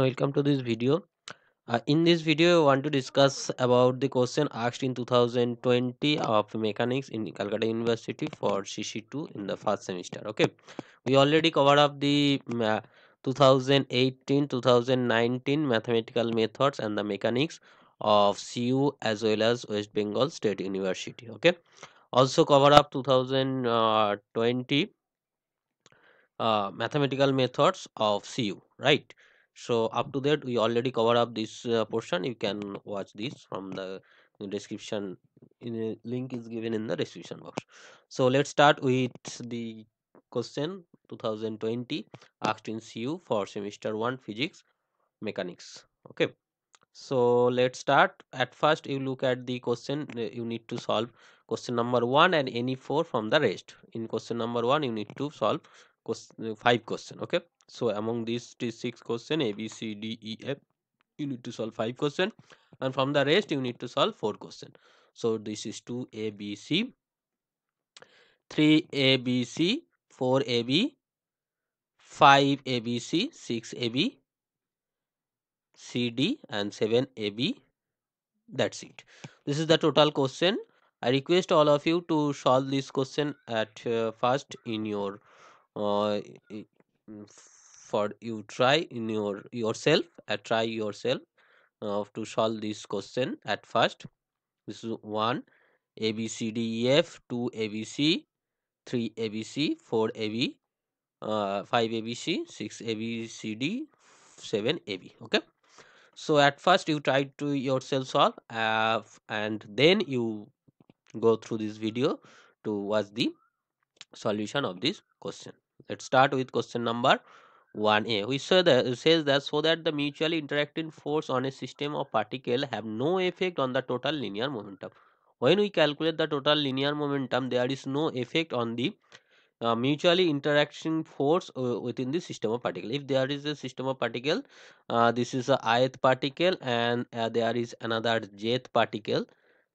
welcome to this video uh, in this video i want to discuss about the question asked in 2020 of mechanics in calcutta university for cc2 in the first semester okay we already covered up the mm, uh, 2018 2019 mathematical methods and the mechanics of cu as well as west bengal state university okay also covered up 2020 uh, uh, mathematical methods of cu right so up to that we already cover up this uh, portion you can watch this from the description in link is given in the description box so let's start with the question 2020 asked in CU for semester 1 physics mechanics okay so let's start at first you look at the question uh, you need to solve question number 1 and any 4 from the rest in question number 1 you need to solve question, uh, 5 question okay so among these six question a b c d e f you need to solve five question and from the rest you need to solve four question so this is 2 a b c 3 a b c 4 a b 5 a b c 6 a b c d and 7 a b that's it this is the total question i request all of you to solve this question at uh, first in your uh, for you try in your yourself uh, try yourself uh, to solve this question at first this is 1 abcdef 2 abc 3 abc 4 ab uh, 5 abc 6 abcd 7 ab okay so at first you try to yourself solve uh, and then you go through this video to watch the solution of this question let's start with question number 1a which says that, says that so that the mutually interacting force on a system of particle have no effect on the total linear momentum when we calculate the total linear momentum there is no effect on the uh, mutually interacting force uh, within the system of particle if there is a system of particle uh, this is a ith particle and uh, there is another jth particle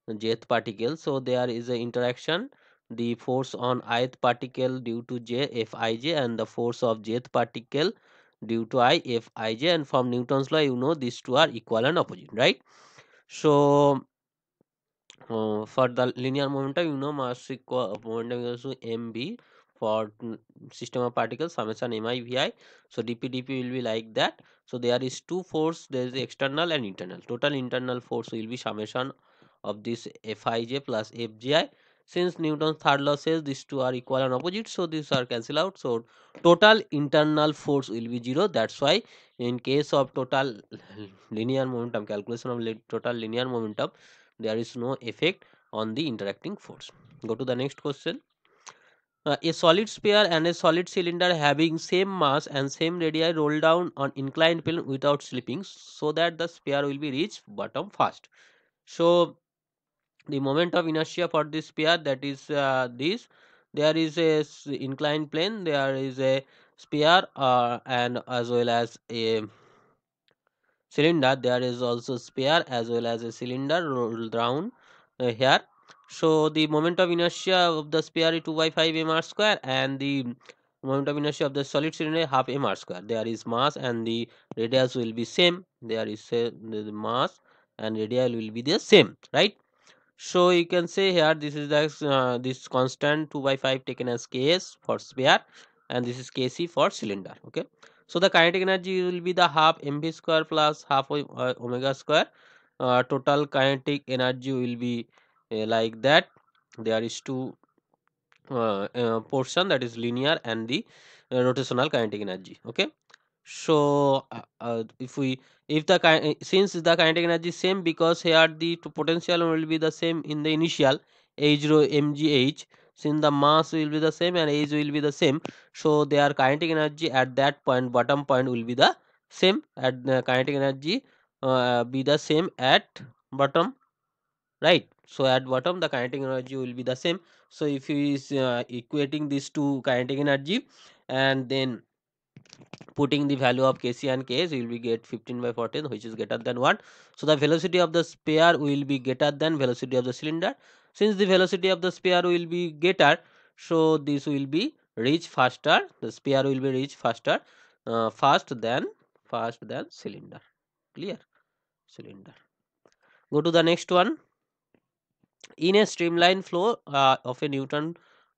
jth particle so there is a interaction the force on ith particle due to j fij and the force of jth particle due to i fij and from newton's law you know these two are equal and opposite right so uh, for the linear momentum you know mass equal momentum is also mb for system of particles summation m i v i so dp dp will be like that so there is two force there is external and internal total internal force will be summation of this fij plus fji since Newton's third law says these two are equal and opposite, so these are cancel out. So total internal force will be zero. That's why in case of total linear momentum, calculation of total linear momentum, there is no effect on the interacting force. Go to the next question. Uh, a solid sphere and a solid cylinder having same mass and same radii roll down on inclined plane without slipping so that the sphere will be reached bottom fast. So the moment of inertia for this sphere that is uh, this there is a inclined plane there is a sphere uh, and as well as a cylinder there is also sphere as well as a cylinder rolled down uh, here so the moment of inertia of the sphere is 2 by 5 mr square and the moment of inertia of the solid cylinder half mr square there is mass and the radius will be same there is the mass and radius will be the same right so you can say here this is the uh, this constant 2 by 5 taken as ks for sphere and this is kc for cylinder okay so the kinetic energy will be the half mv square plus half uh, omega square uh, total kinetic energy will be uh, like that there is two uh, uh, portion that is linear and the rotational kinetic energy okay so if we if the eh, since the kinetic energy is same because here the potential will be the same in the initial h 0 mgh since the mass will be the same and h will be the same so their kinetic energy at that point bottom point will be the same at the kinetic energy uh, be the same at bottom right so at bottom the kinetic energy will be the same so if you is uh, equating these two kinetic energy and then putting the value of kc and ks you will be get 15 by 14 which is greater than 1 so the velocity of the sphere will be greater than velocity of the cylinder since the velocity of the sphere will be greater so this will be reach faster the sphere will be reach faster uh, fast than fast than cylinder clear cylinder go to the next one in a streamline flow uh, of a newton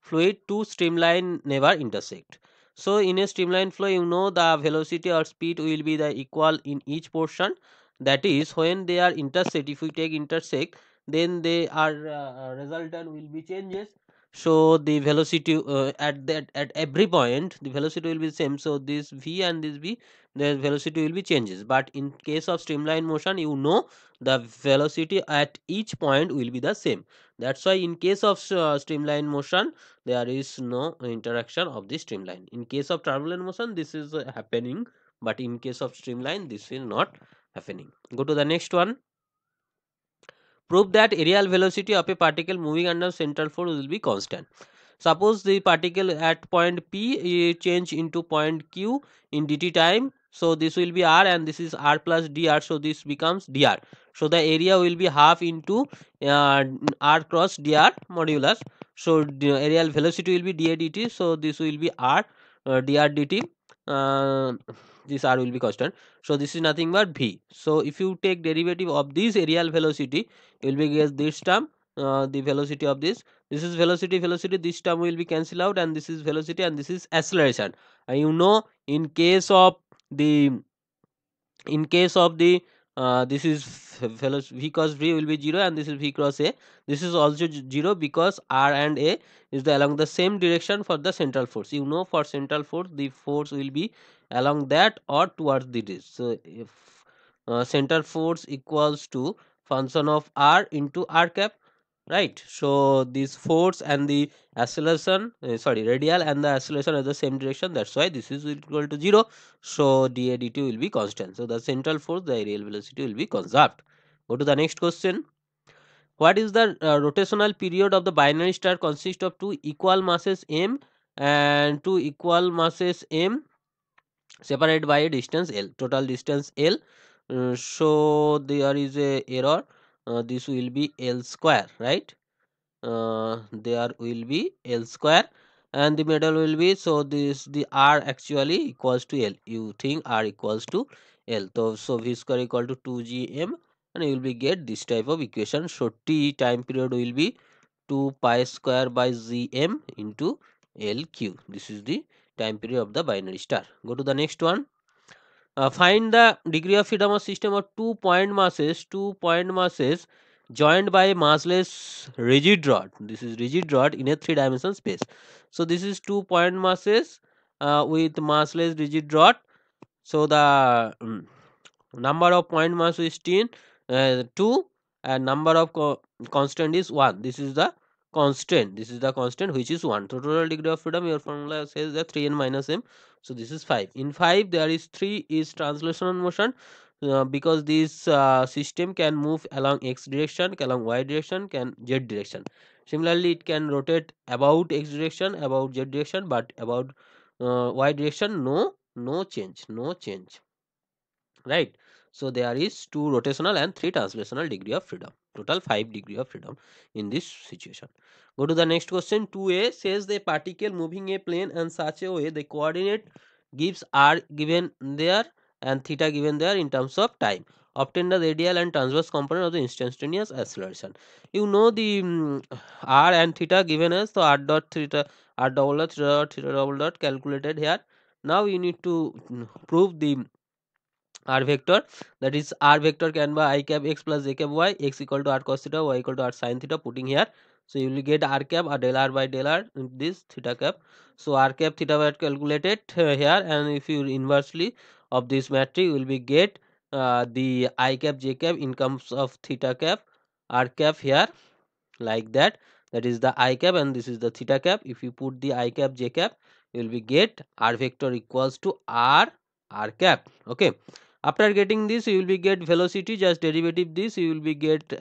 fluid two streamline never intersect so in a streamline flow you know the velocity or speed will be the equal in each portion that is when they are intersect if we take intersect then they are uh, resultant will be changes so the velocity uh, at that at every point the velocity will be same so this v and this v the velocity will be changes but in case of streamline motion you know the velocity at each point will be the same that's why in case of uh, streamline motion there is no interaction of the streamline in case of turbulent motion this is uh, happening but in case of streamline this is not happening go to the next one Prove that aerial velocity of a particle moving under central force will be constant. Suppose the particle at point P change into point Q in dt time. So this will be r and this is r plus dr. So this becomes dr. So the area will be half into uh, r cross dr modulus. So the aerial velocity will be dA dt. So this will be r uh, dr dt. Uh, this r will be constant so this is nothing but v so if you take derivative of this aerial velocity you will be get this term uh, the velocity of this this is velocity velocity this term will be cancelled out and this is velocity and this is acceleration and you know in case of the in case of the uh, this is velocity v cross v will be 0 and this is v cross a this is also 0 because r and a is the along the same direction for the central force you know for central force the force will be along that or towards the disk so if uh, center force equals to function of r into r cap right so this force and the acceleration uh, sorry radial and the acceleration are the same direction that's why this is equal to zero so da dt will be constant so the central force the aerial velocity will be conserved go to the next question what is the uh, rotational period of the binary star consists of two equal masses m and two equal masses m separated by distance l total distance l uh, so there is a error uh, this will be l square right uh, there will be l square and the middle will be so this the r actually equals to l you think r equals to l so so v square equal to 2gm and you will be get this type of equation so t time period will be 2 pi square by gm into lq this is the time period of the binary star. Go to the next one. Uh, find the degree of freedom of system of two point masses, two point masses joined by massless rigid rod. This is rigid rod in a three-dimensional space. So this is two point masses uh, with massless rigid rod. So the um, number of point mass is 10, uh, 2 and number of co constant is 1. This is the constant this is the constant which is 1 total degree of freedom your formula says that 3n minus m so this is 5 in 5 there is 3 is translational motion uh, because this uh, system can move along x direction along y direction can z direction similarly it can rotate about x direction about z direction but about uh, y direction no no change no change right so there is two rotational and three translational degree of freedom total 5 degree of freedom in this situation. Go to the next question. 2a says the particle moving a plane and such a way the coordinate gives r given there and theta given there in terms of time. Obtain the radial and transverse component of the instantaneous acceleration. You know the um, r and theta given as so r dot theta r double dot theta, theta double dot calculated here. Now you need to mm, prove the r vector that is r vector can be i cap x plus j cap y x equal to r cos theta y equal to r sin theta putting here so you will get r cap or del r by del r this theta cap so r cap theta by calculated here and if you inversely of this matrix you will be get uh, the i cap j cap in terms of theta cap r cap here like that that is the i cap and this is the theta cap if you put the i cap j cap you will be get r vector equals to r r cap okay after getting this you will be get velocity just derivative this you will be get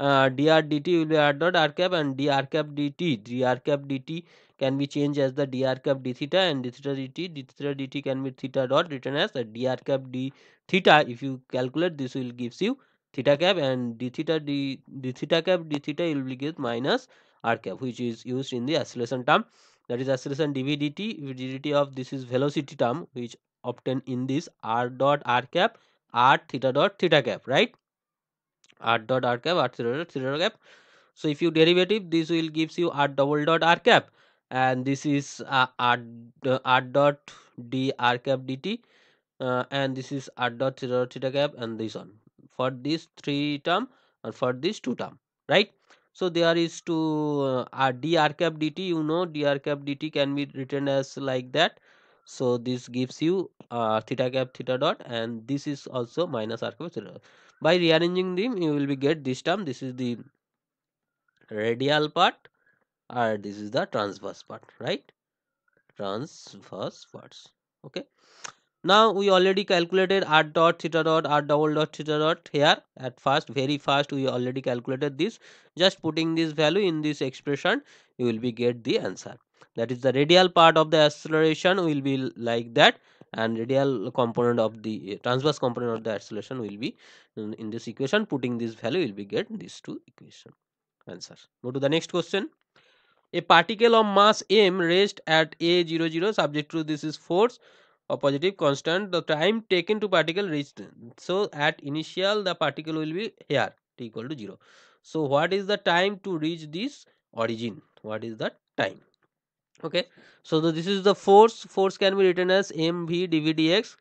uh, dr dt will be r dot r cap and dr cap dt dr cap dt can be changed as the dr cap d theta and d theta dt d theta dt can be theta dot written as dr cap d theta if you calculate this will gives you theta cap and d theta d, d theta cap d theta you will get minus r cap which is used in the acceleration term that is acceleration dv dt dv dt of this is velocity term which obtained in this r dot r cap r theta dot theta cap right r dot r cap r theta dot theta cap so if you derivative this will gives you r double dot r cap and this is uh, r, uh, r dot d r cap dt uh, and this is r dot theta dot theta cap and this one for this three term and for this two term right so there is to uh, r d r cap dt you know d r cap dt can be written as like that so this gives you uh, theta cap theta dot and this is also minus r cap theta by rearranging them you will be get this term this is the radial part or this is the transverse part right transverse parts okay now we already calculated r dot theta dot r double dot theta dot here at first very fast we already calculated this just putting this value in this expression you will be get the answer that is the radial part of the acceleration will be like that and radial component of the eh, transverse component of the acceleration will be in, mm, in this equation putting this value will be get these two equation answer go to the next question a particle of mass m raised at a 00 subject to this is force a positive constant the time taken to particle reached so at initial the particle will be here t equal to 0 so what is the time to reach this origin what is the time okay so the, this is the force force can be written as mv dvdx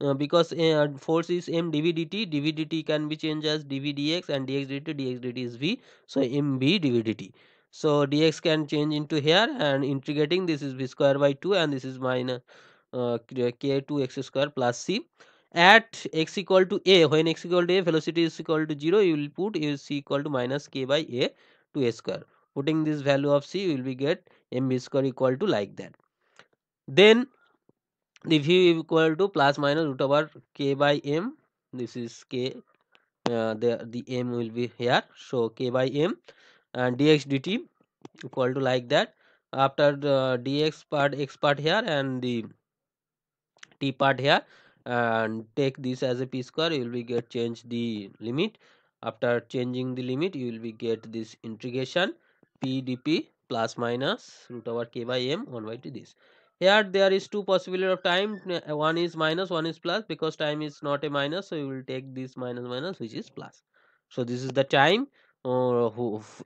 uh, because uh, force is m dvdt dvdt can be changed as dvdx and dx dt dx dt is v so mv dvdt so dx can change into here and integrating this is v square by 2 and this is minus uh, k2 uh, x square plus c at x equal to a when x equal to a velocity is equal to 0 you will put c equal to minus k by a to a square putting this value of c you will be get mb square equal to like that then the v equal to plus minus root over k by m this is k uh, the the m will be here so k by m and dx dt equal to like that after the dx part x part here and the t part here and take this as a p square you will be get change the limit after changing the limit you will be get this integration p dp plus minus root over k by m 1 by two this here there is two possibility of time uh, one is minus one is plus because time is not a minus so you will take this minus minus which is plus so this is the time uh,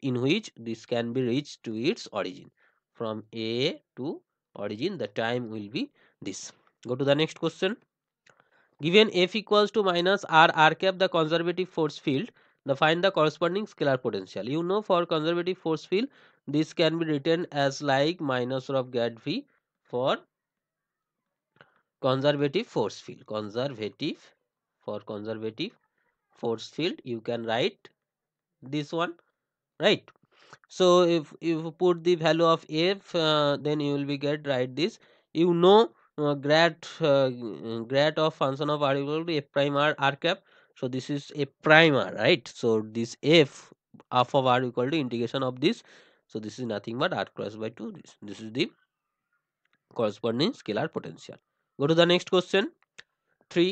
in which this can be reached to its origin from a to origin the time will be this go to the next question given f equals to minus r r cap the conservative force field the find the corresponding scalar potential you know for conservative force field this can be written as like minus of grad v for conservative force field conservative for conservative force field you can write this one right so if you put the value of f uh, then you will be get write this you know uh, grad uh, grad of function of r equal to f prime r r cap so this is a prime r right so this f half of r equal to integration of this so this is nothing but r cross by 2 this, this is the corresponding scalar potential go to the next question 3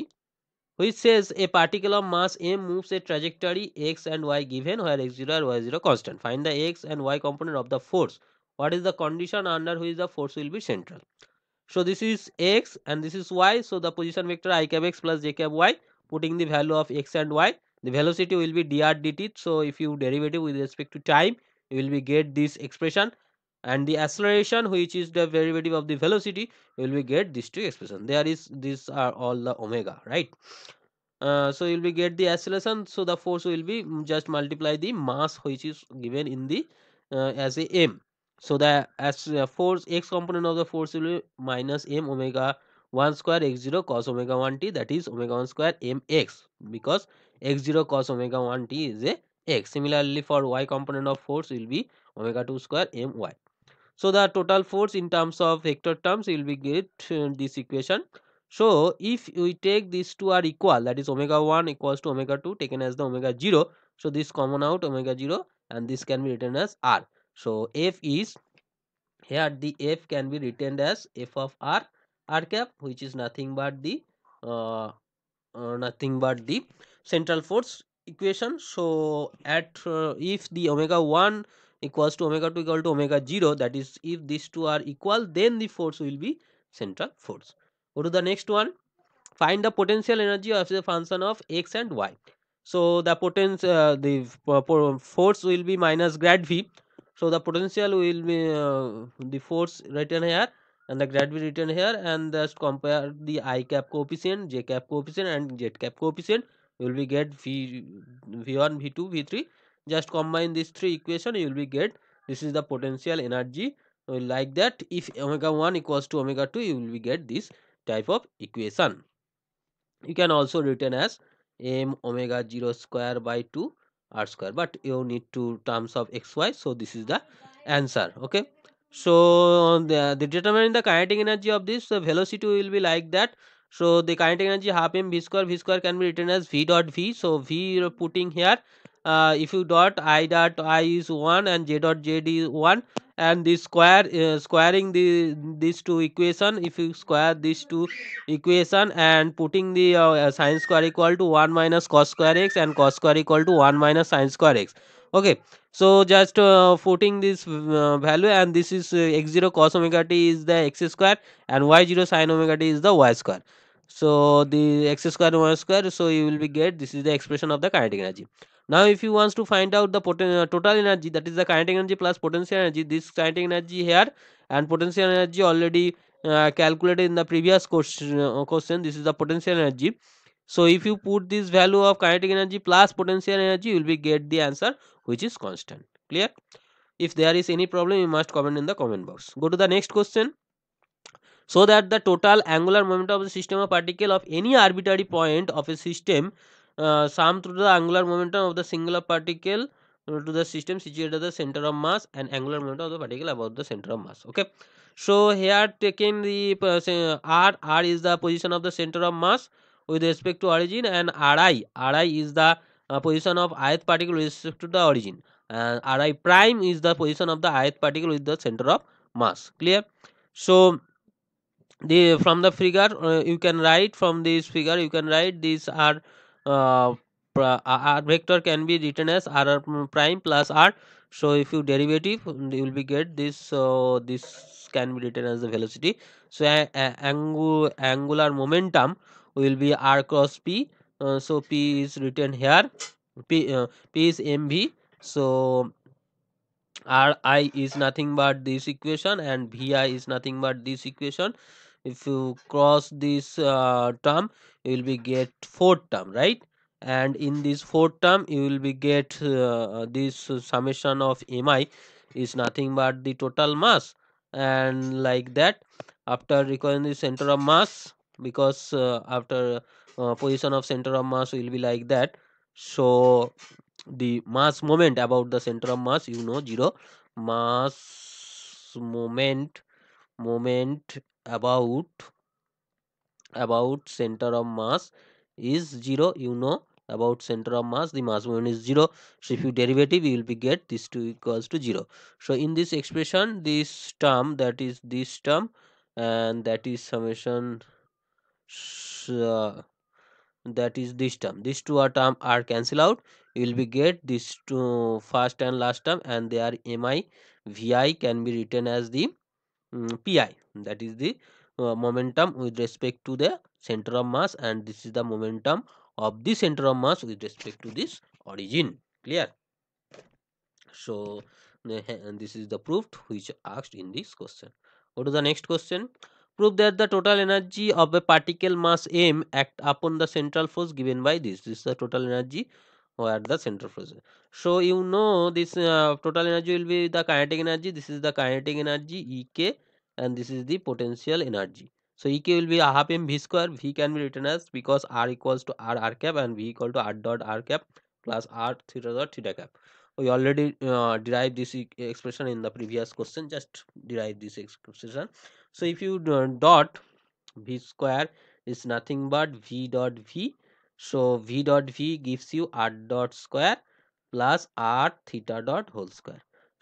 which says a particle of mass m moves a trajectory x and y given where x0 and y0 constant find the x and y component of the force what is the condition under which the force will be central so this is x and this is y so the position vector i cap x plus j cap y putting the value of x and y the velocity will be dr dt so if you derivative with respect to time you will be get this expression and the acceleration which is the derivative of the velocity you will be get these two expression there is these are all the omega right uh, so you'll be get the acceleration so the force will be just multiply the mass which is given in the uh, as a m so the as uh, force x component of the force will be minus m omega 1 square x0 cos omega 1t that is omega 1 square mx because x0 cos omega 1t is a x. Similarly, for y component of force will be omega 2 square my. So the total force in terms of vector terms will be get uh, this equation. So if we take these two are equal that is omega 1 equals to omega 2 taken as the omega 0. So this common out omega 0 and this can be written as r. So f is here the f can be written as f of r r cap which is nothing but the uh, uh, nothing but the central force equation so at uh, if the omega 1 equals to omega 2 equal to omega 0 that is if these two are equal then the force will be central force go to the next one find the potential energy as a function of x and y so the potential uh, the uh, force will be minus grad v so the potential will be uh, the force written here and the grad v written here and just compare the i cap coefficient j cap coefficient and z cap coefficient you will be get v v1 v2 v3 just combine these three equation you will be get this is the potential energy like that if omega 1 equals to omega 2 you will be get this type of equation you can also written as m omega 0 square by 2 r square but you need to terms of xy so this is the answer okay so the, the determining the kinetic energy of this the velocity will be like that so the kinetic energy half m v square v square can be written as v dot v. So v you're putting here. Uh, if you dot i dot i is one and j dot j d is one and the square uh, squaring the these two equation if you square these two equation and putting the uh, sine square equal to 1 minus cos square x and cos square equal to 1 minus sine square x okay so just uh, putting this uh, value and this is uh, x0 cos omega t is the x square and y0 sin omega t is the y square so the x square and y square so you will be get this is the expression of the kinetic energy now if you wants to find out the uh, total energy that is the kinetic energy plus potential energy this kinetic energy here and potential energy already uh, calculated in the previous question, uh, question this is the potential energy so if you put this value of kinetic energy plus potential energy you will be get the answer which is constant clear if there is any problem you must comment in the comment box go to the next question so that the total angular momentum of the system of particle of any arbitrary point of a system uh, sum through the angular momentum of the singular particle uh, to the system situated at the center of mass and angular momentum of the particle about the center of mass okay so here taking the uh, r r is the position of the center of mass with respect to origin and ri ri is the uh, position of ith particle with respect to the origin and ri prime is the position of the ith particle with the center of mass clear so the from the figure uh, you can write from this figure you can write these are uh, uh, r vector can be written as r prime plus r so if you derivative you will be get this so this can be written as the velocity so uh, angu angular momentum will be r cross p uh, so p is written here p, uh, p is mv so ri is nothing but this equation and vi is nothing but this equation if you cross this uh, term you will be get fourth term right and in this fourth term you will be get uh, this summation of mi is nothing but the total mass and like that after recovering the center of mass because uh, after uh, position of center of mass will be like that so the mass moment about the center of mass you know zero mass moment moment about about center of mass is zero you know about center of mass the mass moment is zero so if you derivative you will be get this two equals to zero so in this expression this term that is this term and that is summation uh, that is this term these two are term are cancel out you will be get this two first and last term and they are mi vi can be written as the um, mm, pi that is the uh, momentum with respect to the center of mass and this is the momentum of the center of mass with respect to this origin clear so uh, this is the proof which asked in this question go to the next question Prove that the total energy of a particle mass m act upon the central force given by this. This is the total energy or the central force. So you know this uh, total energy will be the kinetic energy. This is the kinetic energy Ek and this is the potential energy. So Ek will be half m v square. V can be written as because r equals to r r cap and v equal to r dot r cap plus r theta dot theta cap. We already uh, derived this expression in the previous question. Just derive this expression so if you dot v square is nothing but v dot v so v dot v gives you r dot square plus r theta dot whole square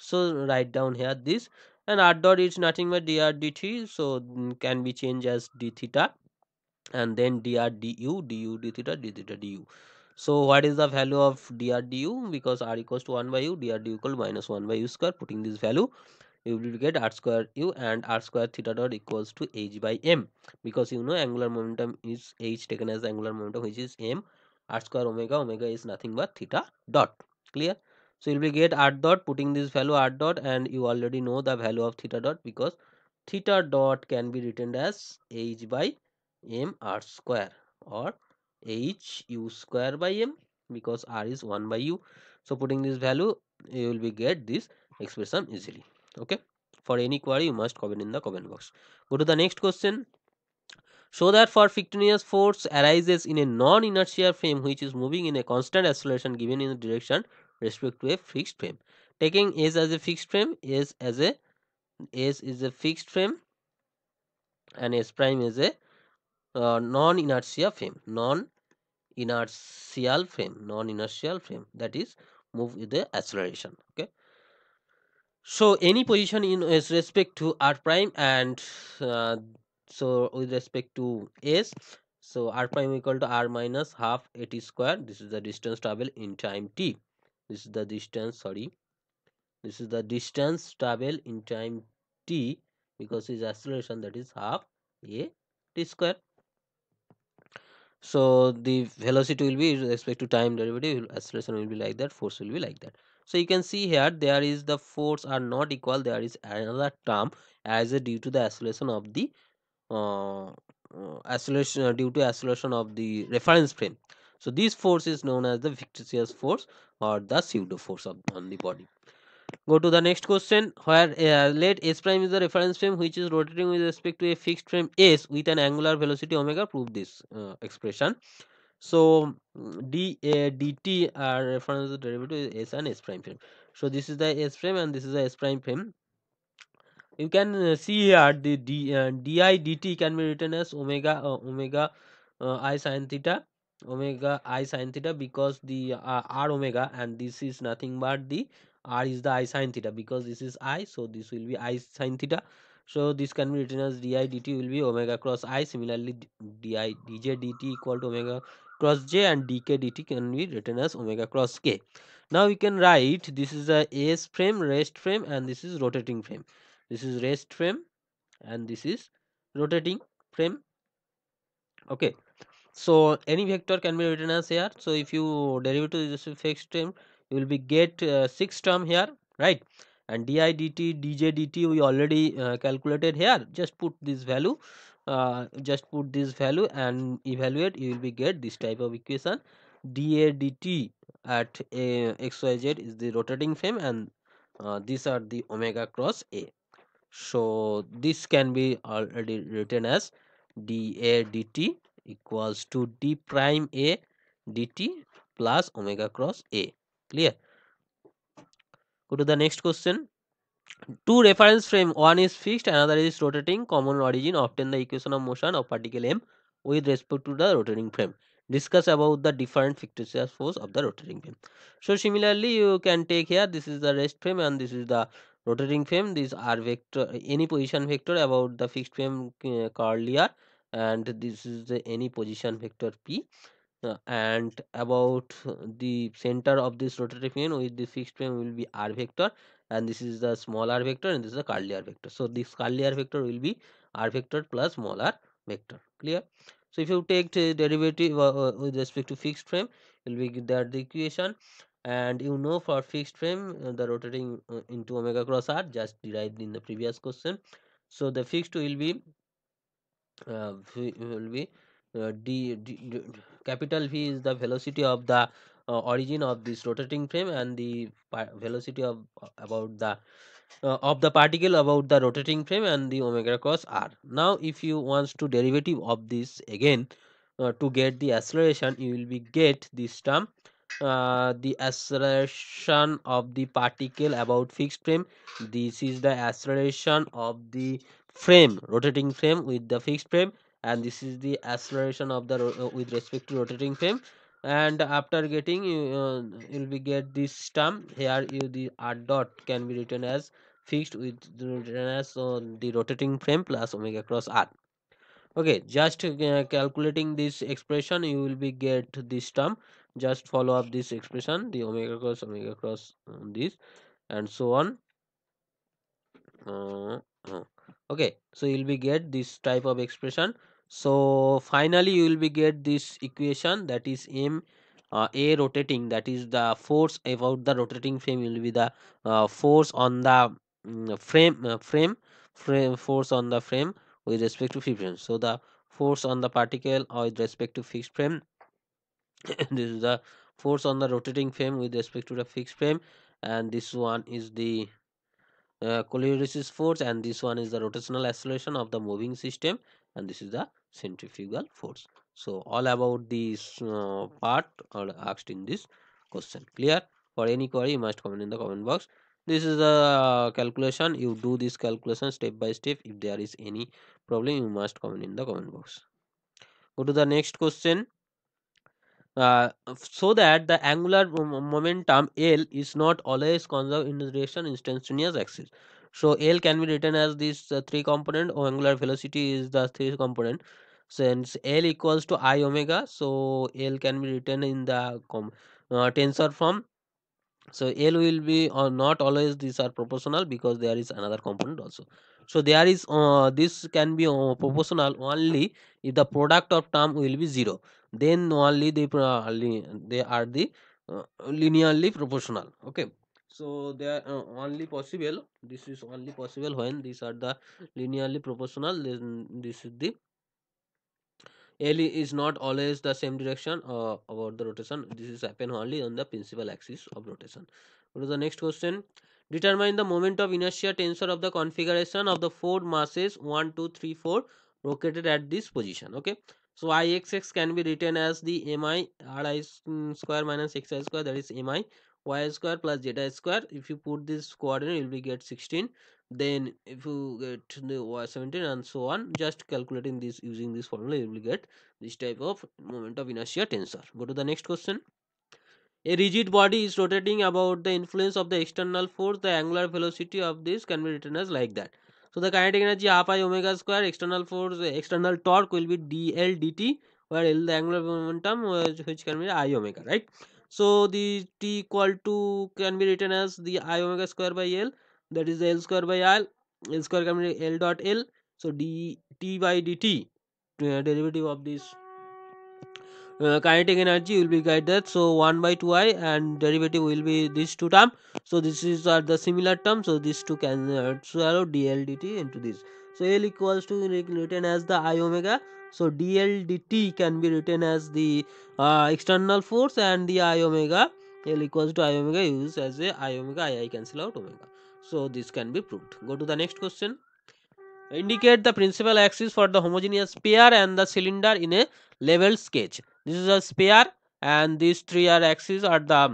so write down here this and r dot is nothing but dr dt so mm, can be changed as d theta and then dr du du d theta d theta du so what is the value of dr du because r equals to 1 by u dr du equal minus 1 by u square putting this value you will get r square u and r square theta dot equals to h by m because you know angular momentum is h taken as angular momentum which is m r square omega omega is nothing but theta dot clear so you will get r dot putting this value r dot and you already know the value of theta dot because theta dot can be written as h by m r square or h u square by m because r is 1 by u so putting this value you will be get this expression easily okay for any query you must comment in the comment box go to the next question so that for fictitious force arises in a non-inertial frame which is moving in a constant acceleration given in the direction respect to a fixed frame taking s as a fixed frame s as a s is a fixed frame and s prime is a uh, non-inertial frame non-inertial frame non-inertial frame that is move with the acceleration okay so any position in with respect to r prime and uh, so with respect to s so r prime equal to r minus half at square this is the distance travel in time t this is the distance sorry this is the distance travel in time t because its acceleration that is half a t square so the velocity will be with respect to time derivative acceleration will be like that force will be like that so you can see here there is the force are not equal there is another term as a due to the acceleration of the uh, uh, acceleration uh, due to acceleration of the reference frame so this force is known as the fictitious force or the pseudo force of, on the body go to the next question where uh, let s prime is the reference frame which is rotating with respect to a fixed frame s with an angular velocity omega prove this uh, expression so mm, d a dt are reference to derivative s and s prime frame so this is the s frame and this is the s prime frame you can uh, see here the d uh, di dt can be written as omega uh, omega uh, i sine theta omega i sine theta because the uh, r omega and this is nothing but the r is the i sine theta because this is i so this will be i sine theta so this can be written as di dt will be omega cross i similarly di dj dt equal to omega cross j and dk dt can be written as omega cross k now we can write this is a s frame rest frame and this is rotating frame this is rest frame and this is rotating frame okay so any vector can be written as here so if you derivative is a fixed term you will be get uh, six term here right and di dt dj dt we already uh, calculated here just put this value uh, just put this value and evaluate you will be get this type of equation da dt at a xyz is the rotating frame and uh, these are the omega cross a so this can be already written as da dt equals to d prime a dt plus omega cross a clear go to the next question two reference frame one is fixed another is rotating common origin obtain the equation of motion of particle m with respect to the rotating frame discuss about the different fictitious force of the rotating frame so similarly you can take here this is the rest frame and this is the rotating frame This r vector any position vector about the fixed frame uh, here, and this is the any position vector p uh, and about the center of this rotating frame with the fixed frame will be r vector and this is the small r vector and this is the curly r vector so this curly r vector will be r vector plus small r vector clear so if you take the derivative uh, uh with respect to fixed frame will be that the equation and you know for fixed frame uh, the rotating uh, into omega cross r just derived in the previous question so the fixed will be uh, will be uh, d, d, d, capital v is the velocity of the uh, origin of this rotating frame and the velocity of uh, about the uh, of the particle about the rotating frame and the omega cross r now if you wants to derivative of this again uh, to get the acceleration you will be get this term uh, the acceleration of the particle about fixed frame this is the acceleration of the frame rotating frame with the fixed frame and this is the acceleration of the uh, with respect to rotating frame and after getting you uh, will be get this term here you the r dot can be written as fixed with written as uh, the rotating frame plus omega cross r okay just uh, calculating this expression you will be get this term just follow up this expression the omega cross omega cross um, this and so on uh, uh, okay so you'll be get this type of expression so finally you will be get this equation that is m uh, a rotating that is the force about the rotating frame will be the uh, force on the um, frame uh, frame frame force on the frame with respect to fixed frame so the force on the particle with respect to fixed frame this is the force on the rotating frame with respect to the fixed frame and this one is the uh, force and this one is the rotational acceleration of the moving system and this is the centrifugal force so all about this uh, part are asked in this question clear for any query you must comment in the comment box this is the calculation you do this calculation step by step if there is any problem you must comment in the comment box go to the next question uh, so that the angular momentum L is not always conserved in the direction instantaneous axis so l can be written as this uh, three component angular velocity is the three component since l equals to i omega so l can be written in the uh, tensor form so l will be or uh, not always these are proportional because there is another component also so there is uh, this can be uh, proportional only if the product of term will be zero then only they, uh, they are the uh, linearly proportional okay so they are uh, only possible this is only possible when these are the linearly proportional then this is the L is not always the same direction uh, about the rotation this is happen only on the principal axis of rotation what is the next question determine the moment of inertia tensor of the configuration of the four masses one, two, three, four, located at this position okay so ixx can be written as the mi ri square minus xi square that is mi y square plus zeta square if you put this coordinate you will get 16 then if you get the y 17 and so on just calculating this using this formula you will get this type of moment of inertia tensor go to the next question a rigid body is rotating about the influence of the external force the angular velocity of this can be written as like that so the kinetic energy half i omega square external force external torque will be dl dt where l the angular momentum uh, which can be i omega right so the t equal to can be written as the i omega square by l that is the l square by l l square can be l dot l so d t by dt uh, derivative of this uh, kinetic energy will be guided so 1 by 2i and derivative will be these two term so this is are uh, the similar term so these two can uh, swallow dl dt into this so l equals to written as the i omega so dl dt can be written as the uh, external force and the i omega L equals to i omega used as a i omega i, I cancel out omega. So this can be proved. Go to the next question. Indicate the principal axis for the homogeneous pair and the cylinder in a level sketch. This is a sphere and these three are axes are the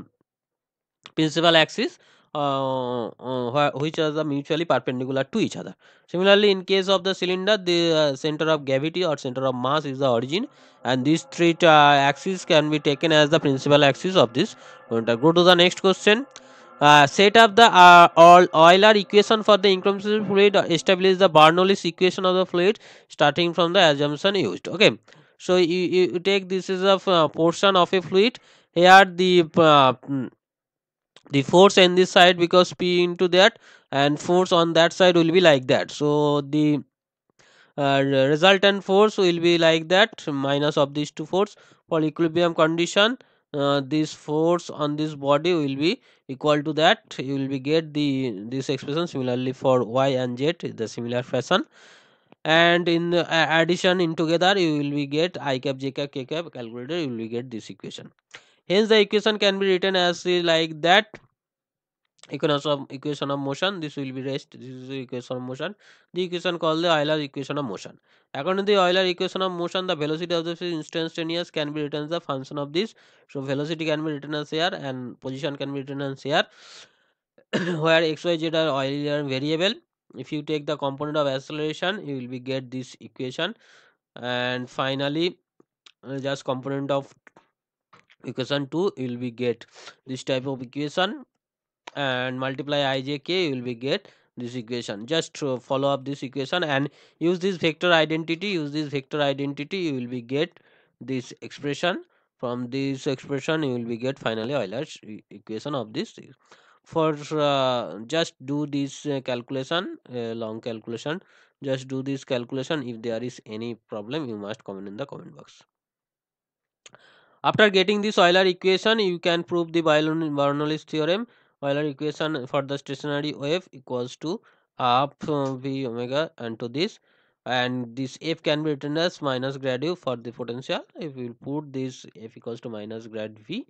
principal axis uh, uh, which are mutually perpendicular to each other. Similarly, in case of the cylinder, the uh, center of gravity or center of mass is the origin and these three uh, axes can be taken as the principal axis of this cylinder. Go to the next question. Uh, set up the uh, Euler equation for the incompressible fluid, establish the Bernoulli's equation of the fluid starting from the assumption used. Okay, so you, you take this is a portion of a fluid. Here the uh, mm, the force in this side because p into that and force on that side will be like that so the uh, resultant force will be like that minus of these two force for equilibrium condition uh, this force on this body will be equal to that you will be get the this expression similarly for y and z the similar fashion and in the addition in together you will be get i cap j cap k cap calculated you will be get this equation hence the equation can be written as like that equation of equation of motion this will be rest this is the equation of motion the equation called the euler equation of motion according to the euler equation of motion the velocity of the instantaneous can be written as the function of this so velocity can be written as here and position can be written as here where x y z are euler variable if you take the component of acceleration you will be get this equation and finally just component of equation 2 you will be get this type of equation and multiply ijk you will be get this equation just uh, follow up this equation and use this vector identity use this vector identity you will be get this expression from this expression you will be get finally Euler's equation of this for uh, just do this uh, calculation long calculation just do this calculation if there is any problem you must comment in the comment box after getting this Euler equation, you can prove the Bernoulli's theorem. Euler equation for the stationary wave equals to half uh, v omega and to this and this f can be written as minus grad u for the potential if we put this f equals to minus grad v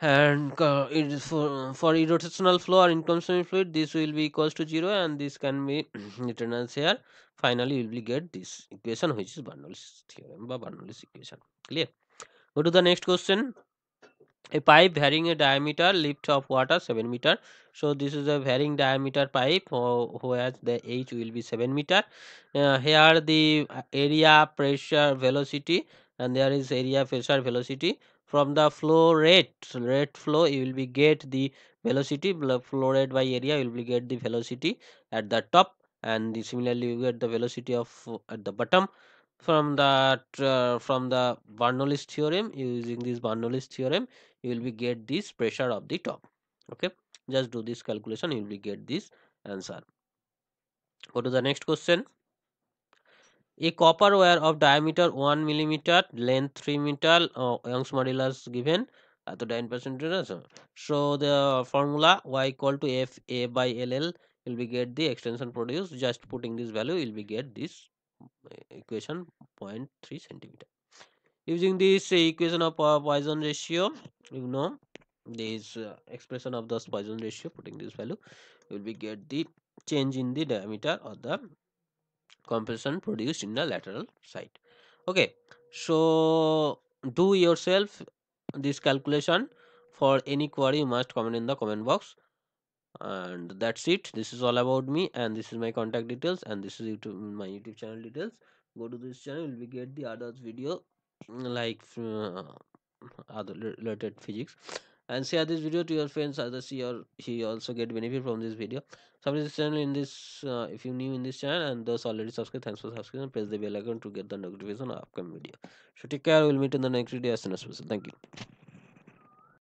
and uh, it is for, for irrotational flow or incompressible fluid this will be equals to 0 and this can be written as here finally we will get this equation which is Bernoulli's theorem by Bernoulli's equation clear go to the next question a pipe varying a diameter lift of water 7 meter so this is a varying diameter pipe where the h will be 7 meter uh, here the uh, area pressure velocity and there is area pressure velocity from the flow rate rate flow you will be get the velocity flow rate by area you will be get the velocity at the top and the, similarly you get the velocity of at the bottom from that uh, from the Bernoulli's theorem using this Bernoulli's theorem you will be get this pressure of the top okay just do this calculation you will be get this answer go to the next question a copper wire of diameter 1 millimeter length 3 meter uh, Young's modulus given at the 9 percent so the formula y equal to f a by ll will be get the extension produced just putting this value will be get this equation 0.3 centimeter using this uh, equation of uh, poison ratio you know this uh, expression of the poison ratio putting this value will be get the change in the diameter or the compression produced in the lateral side okay so do yourself this calculation for any query you must comment in the comment box and that's it this is all about me and this is my contact details and this is YouTube, my youtube channel details go to this channel we get the others video like uh, other related physics and share this video to your friends others see or he also get benefit from this video subscribe this channel in this uh, if you new in this channel and those already subscribed thanks for subscribing press the bell icon to get the notification of upcoming video so take care we'll meet in the next video as soon as possible thank you